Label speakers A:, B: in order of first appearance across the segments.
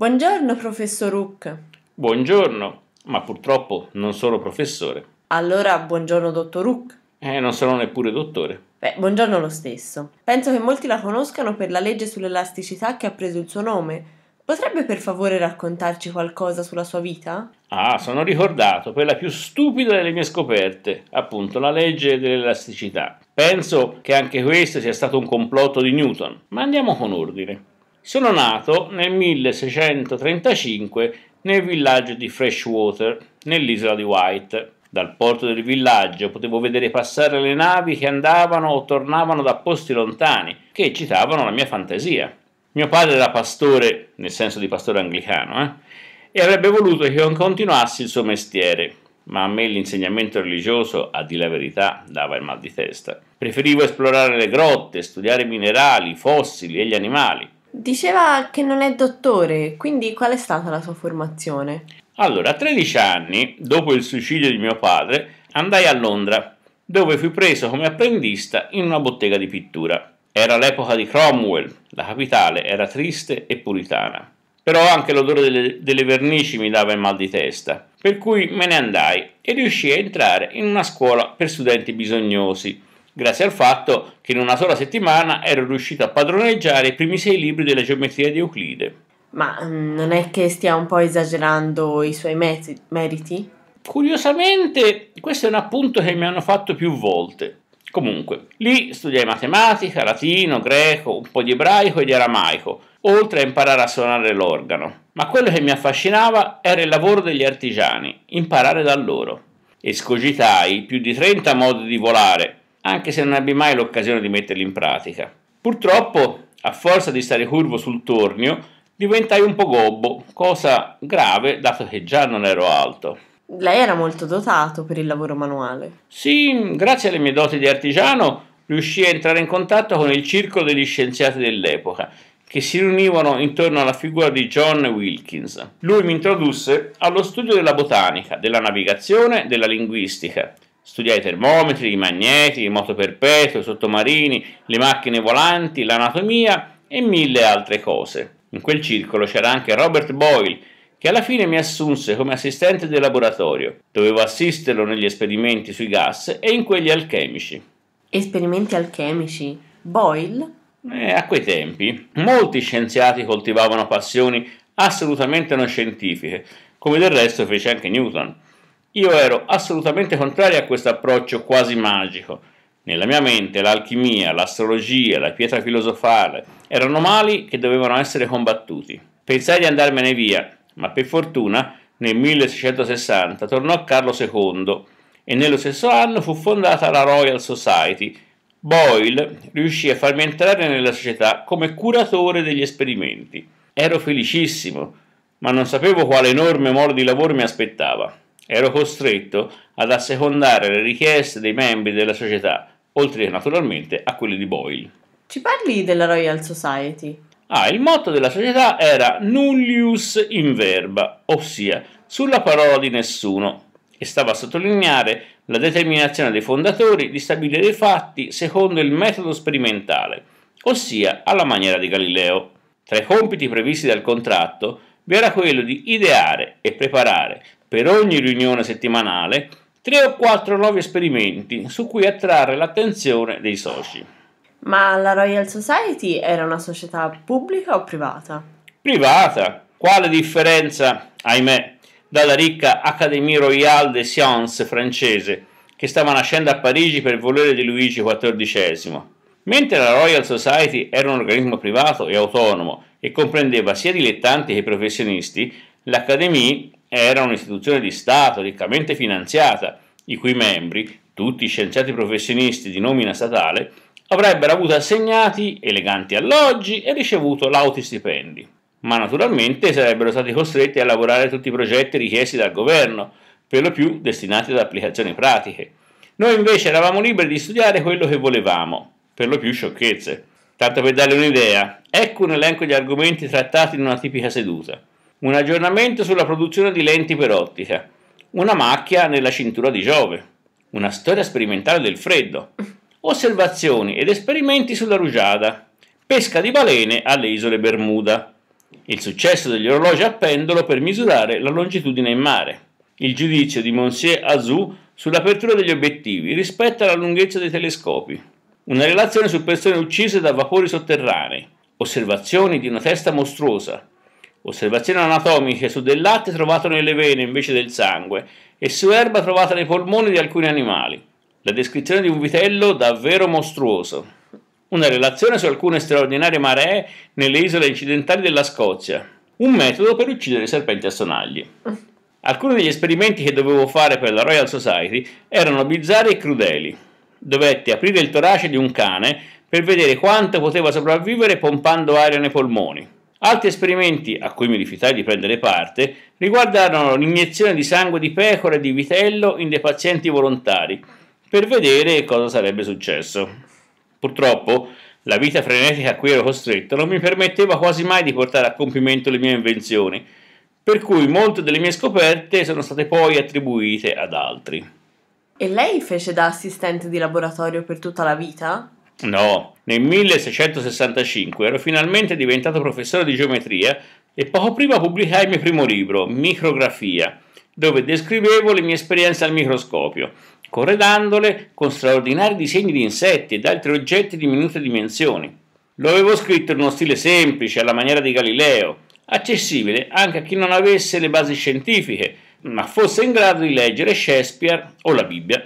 A: Buongiorno, professor Hook.
B: Buongiorno, ma purtroppo non sono professore.
A: Allora, buongiorno, dottor Hook.
B: Eh, non sono neppure dottore.
A: Beh, buongiorno lo stesso. Penso che molti la conoscano per la legge sull'elasticità che ha preso il suo nome. Potrebbe per favore raccontarci qualcosa sulla sua vita?
B: Ah, sono ricordato per la più
A: stupida
B: delle mie scoperte, appunto la legge dell'elasticità. Penso che anche questo sia stato un complotto di Newton, ma andiamo con ordine. Sono nato nel 1635 nel villaggio di Freshwater, nell'isola di Wight. Dal porto del villaggio potevo vedere passare le navi che andavano o tornavano da posti lontani, che eccitavano la mia fantasia. Mio padre era pastore, nel senso di pastore anglicano, eh? e avrebbe voluto che io continuassi il suo mestiere, ma a me l'insegnamento religioso, a dire la verità, dava il mal di testa. Preferivo esplorare le grotte, studiare minerali, fossili e gli animali.
A: Diceva che non è dottore, quindi qual è stata la sua formazione?
B: Allora, a 13 anni, dopo il suicidio di mio padre, andai a Londra, dove fui preso come apprendista in una bottega di pittura. Era l'epoca di Cromwell, la capitale era triste e puritana. Però anche l'odore delle, delle vernici mi dava il mal di testa, per cui me ne andai e riuscii a entrare in una scuola per studenti bisognosi grazie al fatto che in una sola settimana ero riuscito a padroneggiare i primi sei libri della geometria di Euclide.
A: Ma mm, non è che stia un po' esagerando i suoi meti- meriti? Curiosamente,
B: questo è un appunto che mi hanno fatto più volte. Comunque, lì studiai matematica, latino, greco, un po' di ebraico e di aramaico, oltre a imparare a suonare l'organo. Ma quello che mi affascinava era il lavoro degli artigiani, imparare da loro. Escogitai più di 30 modi di volare, anche se non ebbi mai l'occasione di metterli in pratica. Purtroppo, a forza di stare curvo sul tornio, diventai un po' gobbo, cosa grave dato che già non ero alto.
A: Lei era molto dotato per il lavoro manuale.
B: Sì, grazie alle mie doti di artigiano riuscì a entrare in contatto con il circolo degli scienziati dell'epoca, che si riunivano intorno alla figura di John Wilkins. Lui mi introdusse allo studio della botanica, della navigazione, della linguistica studiai i termometri, i magneti, i moto perpetuo, i sottomarini, le macchine volanti, l'anatomia e mille altre cose. In quel circolo c'era anche Robert Boyle, che alla fine mi assunse come assistente del laboratorio. Dovevo assisterlo negli esperimenti sui gas e in quelli alchemici.
A: Esperimenti alchemici? Boyle? Eh, a
B: quei tempi, molti scienziati coltivavano passioni assolutamente non scientifiche, come del resto fece anche Newton io ero assolutamente contrario a questo approccio quasi magico. Nella mia mente l'alchimia, l'astrologia, la pietra filosofale erano mali che dovevano essere combattuti. Pensai di andarmene via, ma per fortuna nel 1660 tornò Carlo II e nello stesso anno fu fondata la Royal Society. Boyle riuscì a farmi entrare nella società come curatore degli esperimenti. Ero felicissimo, ma non sapevo quale enorme molo di lavoro mi aspettava ero costretto ad assecondare le richieste dei membri della società, oltre che naturalmente a quelle di Boyle.
A: Ci parli della Royal Society? Ah, il motto della
B: società era
A: nullius
B: in verba, ossia sulla parola di nessuno, e stava a sottolineare la determinazione dei fondatori di stabilire i fatti secondo il metodo sperimentale, ossia alla maniera di Galileo. Tra i compiti previsti dal contratto vi era quello di ideare e preparare per ogni riunione settimanale, tre o quattro nuovi esperimenti su cui attrarre l'attenzione dei soci.
A: Ma la Royal Society era una società pubblica o privata?
B: Privata! Quale differenza, ahimè, dalla ricca Académie Royale des Sciences francese che stava nascendo a Parigi per volere di Luigi XIV. Mentre la Royal Society era un organismo privato e autonomo e comprendeva sia dilettanti che professionisti, l'Académie era un'istituzione di Stato riccamente finanziata, i cui membri, tutti scienziati professionisti di nomina statale, avrebbero avuto assegnati eleganti alloggi e ricevuto lauti stipendi. Ma naturalmente sarebbero stati costretti a lavorare tutti i progetti richiesti dal governo, per lo più destinati ad applicazioni pratiche. Noi invece eravamo liberi di studiare quello che volevamo, per lo più sciocchezze. Tanto per darle un'idea, ecco un elenco di argomenti trattati in una tipica seduta un aggiornamento sulla produzione di lenti per ottica, una macchia nella cintura di Giove, una storia sperimentale del freddo, osservazioni ed esperimenti sulla rugiada, pesca di balene alle isole Bermuda, il successo degli orologi a pendolo per misurare la longitudine in mare, il giudizio di Monsieur Azou sull'apertura degli obiettivi rispetto alla lunghezza dei telescopi, una relazione su persone uccise da vapori sotterranei, osservazioni di una testa mostruosa, Osservazioni anatomiche su del latte trovato nelle vene invece del sangue e su erba trovata nei polmoni di alcuni animali. La descrizione di un vitello davvero mostruoso. Una relazione su alcune straordinarie maree nelle isole incidentali della Scozia. Un metodo per uccidere i serpenti a sonagli. Alcuni degli esperimenti che dovevo fare per la Royal Society erano bizzarri e crudeli. Dovetti aprire il torace di un cane per vedere quanto poteva sopravvivere pompando aria nei polmoni. Altri esperimenti a cui mi rifiutai di prendere parte riguardarono l'iniezione di sangue di pecora e di vitello in dei pazienti volontari per vedere cosa sarebbe successo. Purtroppo la vita frenetica a cui ero costretto non mi permetteva quasi mai di portare a compimento le mie invenzioni, per cui molte delle mie scoperte sono state poi attribuite ad altri.
A: E lei fece da assistente di laboratorio per tutta la vita?
B: No, nel 1665 ero finalmente diventato professore di geometria e poco prima pubblicai il mio primo libro, Micrografia, dove descrivevo le mie esperienze al microscopio, corredandole con straordinari disegni di insetti ed altri oggetti di minute dimensioni. Lo avevo scritto in uno stile semplice, alla maniera di Galileo, accessibile anche a chi non avesse le basi scientifiche, ma fosse in grado di leggere Shakespeare o la Bibbia.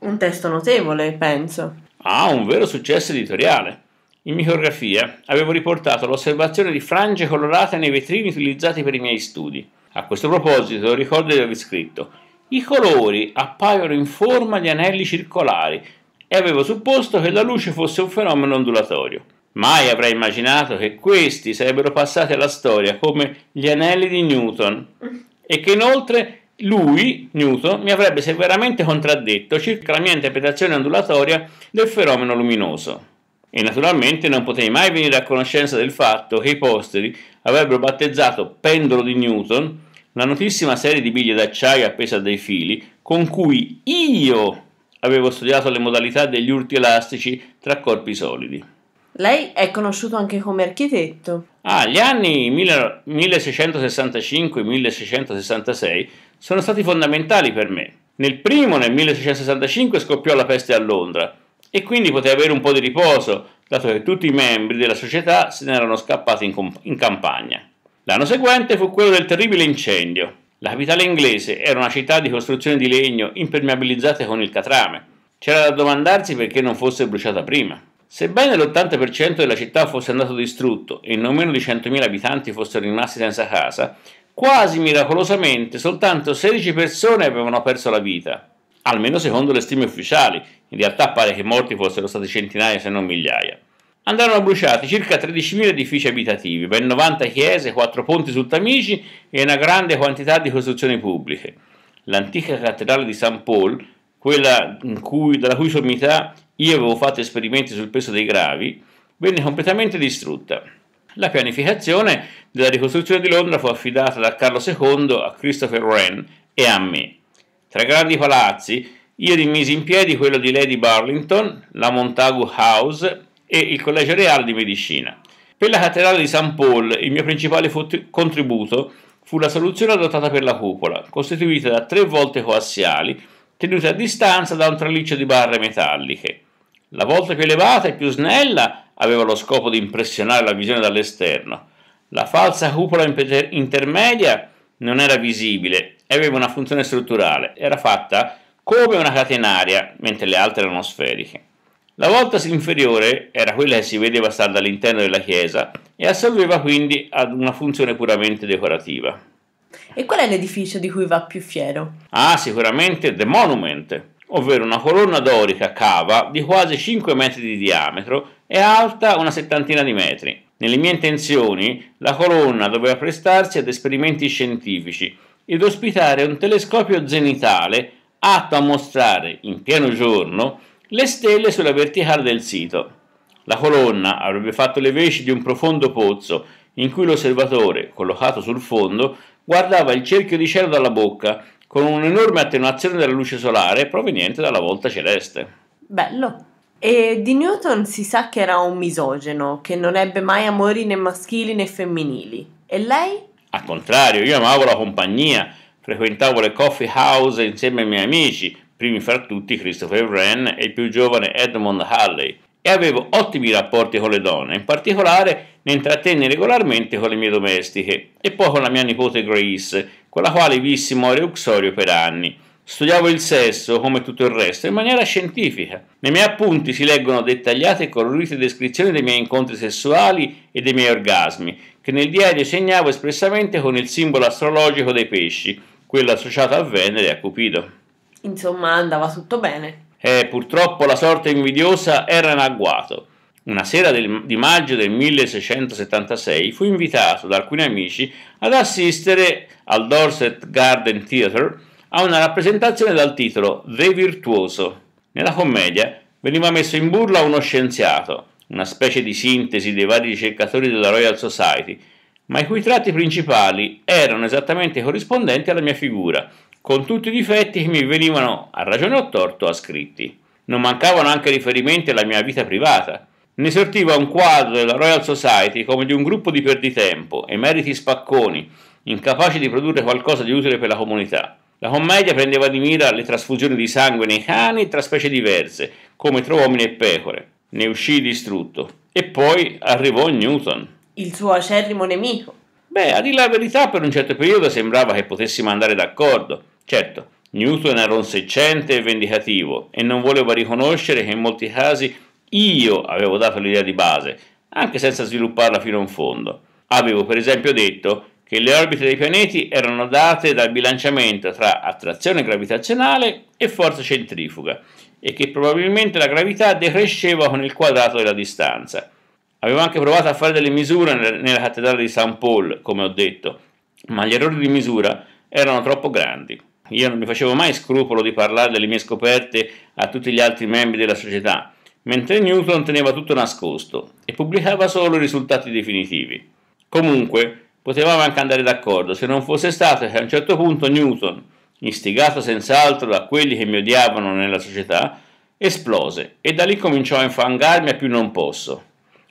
A: Un testo notevole, penso.
B: Ah, un vero successo editoriale. In micrografia avevo riportato l'osservazione di frange colorate nei vetrini utilizzati per i miei studi. A questo proposito ricordo di aver scritto i colori appaiono in forma di anelli circolari e avevo supposto che la luce fosse un fenomeno ondulatorio. Mai avrei immaginato che questi sarebbero passati alla storia come gli anelli di Newton e che inoltre lui, Newton, mi avrebbe severamente contraddetto circa la mia interpretazione ondulatoria del fenomeno luminoso. E naturalmente non potei mai venire a conoscenza del fatto che i posteri avrebbero battezzato pendolo di Newton la notissima serie di biglie d'acciaio appese a dei fili con cui io avevo studiato le modalità degli urti elastici tra corpi solidi.
A: Lei è conosciuto anche come architetto.
B: Ah, gli anni 1665-1666 sono stati fondamentali per me. Nel primo, nel 1665, scoppiò la peste a Londra e quindi potei avere un po' di riposo, dato che tutti i membri della società se ne erano scappati in, in campagna. L'anno seguente fu quello del terribile incendio. La capitale inglese era una città di costruzioni di legno impermeabilizzate con il catrame. C'era da domandarsi perché non fosse bruciata prima. Sebbene l'80% della città fosse andato distrutto e non meno di 100.000 abitanti fossero rimasti senza casa, quasi miracolosamente soltanto 16 persone avevano perso la vita, almeno secondo le stime ufficiali, in realtà pare che i morti fossero stati centinaia se non migliaia. Andarono bruciati circa 13.000 edifici abitativi, ben 90 chiese, 4 ponti sul Tamigi e una grande quantità di costruzioni pubbliche. L'antica cattedrale di St. Paul quella cui, dalla cui sommità io avevo fatto esperimenti sul peso dei gravi, venne completamente distrutta. La pianificazione della ricostruzione di Londra fu affidata da Carlo II a Christopher Wren e a me. Tra i grandi palazzi, io rimisi in piedi quello di Lady Burlington, la Montagu House e il Collegio Reale di Medicina. Per la cattedrale di St. Paul il mio principale contributo fu la soluzione adottata per la cupola, costituita da tre volte coassiali tenute a distanza da un traliccio di barre metalliche. La volta più elevata e più snella aveva lo scopo di impressionare la visione dall'esterno. La falsa cupola intermedia non era visibile e aveva una funzione strutturale, era fatta come una catenaria, mentre le altre erano sferiche. La volta inferiore era quella che si vedeva stare dall'interno della chiesa e assolveva quindi ad una funzione puramente decorativa.
A: E qual è l'edificio di cui va più fiero?
B: Ah, sicuramente The Monument, ovvero una colonna dorica cava di quasi 5 metri di diametro e alta una settantina di metri. Nelle mie intenzioni, la colonna doveva prestarsi ad esperimenti scientifici ed ospitare un telescopio zenitale atto a mostrare in pieno giorno le stelle sulla verticale del sito. La colonna avrebbe fatto le veci di un profondo pozzo in cui l'osservatore, collocato sul fondo, guardava il cerchio di cielo dalla bocca, con un'enorme attenuazione della luce solare proveniente dalla volta celeste.
A: Bello. E di Newton si sa che era un misogeno, che non ebbe mai amori né maschili né femminili. E lei?
B: Al contrario, io amavo la compagnia, frequentavo le coffee house insieme ai miei amici, primi fra tutti Christopher Wren e il più giovane Edmund Halley, e avevo ottimi rapporti con le donne, in particolare ne intrattenne regolarmente con le mie domestiche e poi con la mia nipote Grace, con la quale vissimo a Reuxorio per anni. Studiavo il sesso, come tutto il resto, in maniera scientifica. Nei miei appunti si leggono dettagliate e colorite descrizioni dei miei incontri sessuali e dei miei orgasmi, che nel diario segnavo espressamente con il simbolo astrologico dei pesci, quello associato a Venere e a Cupido.
A: Insomma, andava tutto bene.
B: Eh, purtroppo la sorte invidiosa era in agguato. Una sera del, di maggio del 1676 fu invitato da alcuni amici ad assistere al Dorset Garden Theatre a una rappresentazione dal titolo The Virtuoso. Nella commedia veniva messo in burla uno scienziato, una specie di sintesi dei vari ricercatori della Royal Society, ma i cui tratti principali erano esattamente corrispondenti alla mia figura, con tutti i difetti che mi venivano, a ragione o torto, ascritti. Non mancavano anche riferimenti alla mia vita privata, ne sortiva un quadro della Royal Society come di un gruppo di perditempo, emeriti spacconi, incapaci di produrre qualcosa di utile per la comunità. La commedia prendeva di mira le trasfusioni di sangue nei cani tra specie diverse, come tra uomini e pecore. Ne uscì distrutto. E poi arrivò Newton.
A: Il suo acerrimo nemico. Beh, a dire la verità,
B: per un certo periodo sembrava che potessimo andare d'accordo. Certo, Newton era un seccente e vendicativo e non voleva riconoscere che in molti casi io avevo dato l'idea di base, anche senza svilupparla fino in fondo. Avevo per esempio detto che le orbite dei pianeti erano date dal bilanciamento tra attrazione gravitazionale e forza centrifuga e che probabilmente la gravità decresceva con il quadrato della distanza. Avevo anche provato a fare delle misure nella cattedrale di St. Paul, come ho detto, ma gli errori di misura erano troppo grandi. Io non mi facevo mai scrupolo di parlare delle mie scoperte a tutti gli altri membri della società, mentre Newton teneva tutto nascosto e pubblicava solo i risultati definitivi. Comunque, potevamo anche andare d'accordo se non fosse stato che a un certo punto Newton, istigato senz'altro da quelli che mi odiavano nella società, esplose e da lì cominciò a infangarmi a più non posso.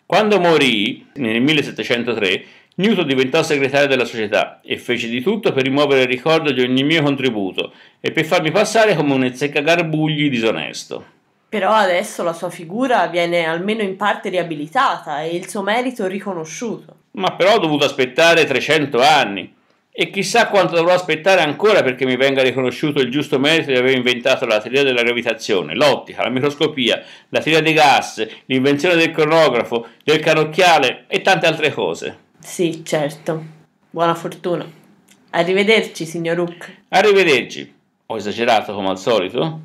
B: Quando morì, nel 1703, Newton diventò segretario della società e fece di tutto per rimuovere il ricordo di ogni mio contributo e per farmi passare come un ezzecagarbugli disonesto.
A: Però adesso la sua figura viene almeno in parte riabilitata e il suo merito riconosciuto.
B: Ma però ho dovuto aspettare 300 anni e chissà quanto dovrò aspettare ancora perché mi venga riconosciuto il giusto merito di aver inventato la teoria della gravitazione, l'ottica, la microscopia, la teoria dei gas, l'invenzione del cronografo, del canocchiale e tante altre cose.
A: Sì, certo. Buona fortuna. Arrivederci, signor Hook.
B: Arrivederci. Ho esagerato come al solito?